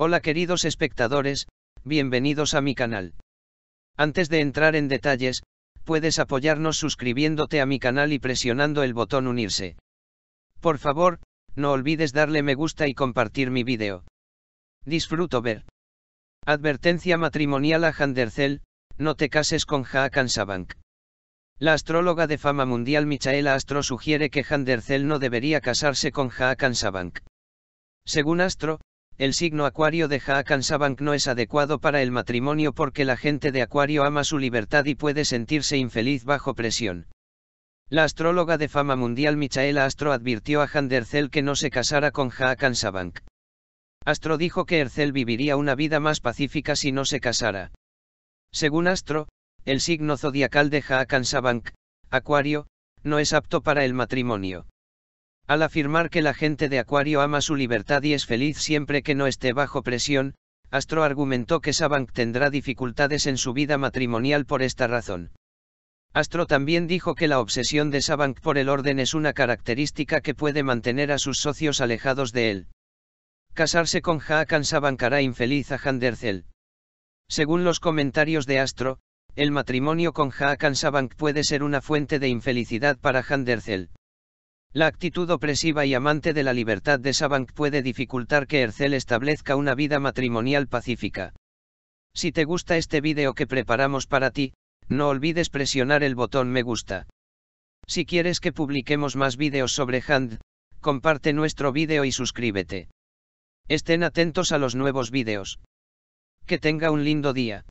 Hola queridos espectadores, bienvenidos a mi canal. Antes de entrar en detalles, puedes apoyarnos suscribiéndote a mi canal y presionando el botón unirse. Por favor, no olvides darle me gusta y compartir mi vídeo. Disfruto ver. Advertencia matrimonial a Handercel, no te cases con ja La astróloga de fama mundial Michaela Astro sugiere que Handercel no debería casarse con ja Según Astro, el signo Acuario de Haakansabank no es adecuado para el matrimonio porque la gente de Acuario ama su libertad y puede sentirse infeliz bajo presión. La astróloga de fama mundial Michaela Astro advirtió a Han de que no se casara con Haakansabank. Astro dijo que Ercel viviría una vida más pacífica si no se casara. Según Astro, el signo zodiacal de Haakansabank, Acuario, no es apto para el matrimonio. Al afirmar que la gente de Acuario ama su libertad y es feliz siempre que no esté bajo presión, Astro argumentó que Sabank tendrá dificultades en su vida matrimonial por esta razón. Astro también dijo que la obsesión de Sabank por el orden es una característica que puede mantener a sus socios alejados de él. Casarse con Hakan Sabank hará infeliz a Handerzel. Según los comentarios de Astro, el matrimonio con Hakan Sabank puede ser una fuente de infelicidad para Handerzel. La actitud opresiva y amante de la libertad de Savank puede dificultar que Ercel establezca una vida matrimonial pacífica. Si te gusta este vídeo que preparamos para ti, no olvides presionar el botón me gusta. Si quieres que publiquemos más vídeos sobre Hand, comparte nuestro vídeo y suscríbete. Estén atentos a los nuevos vídeos. Que tenga un lindo día.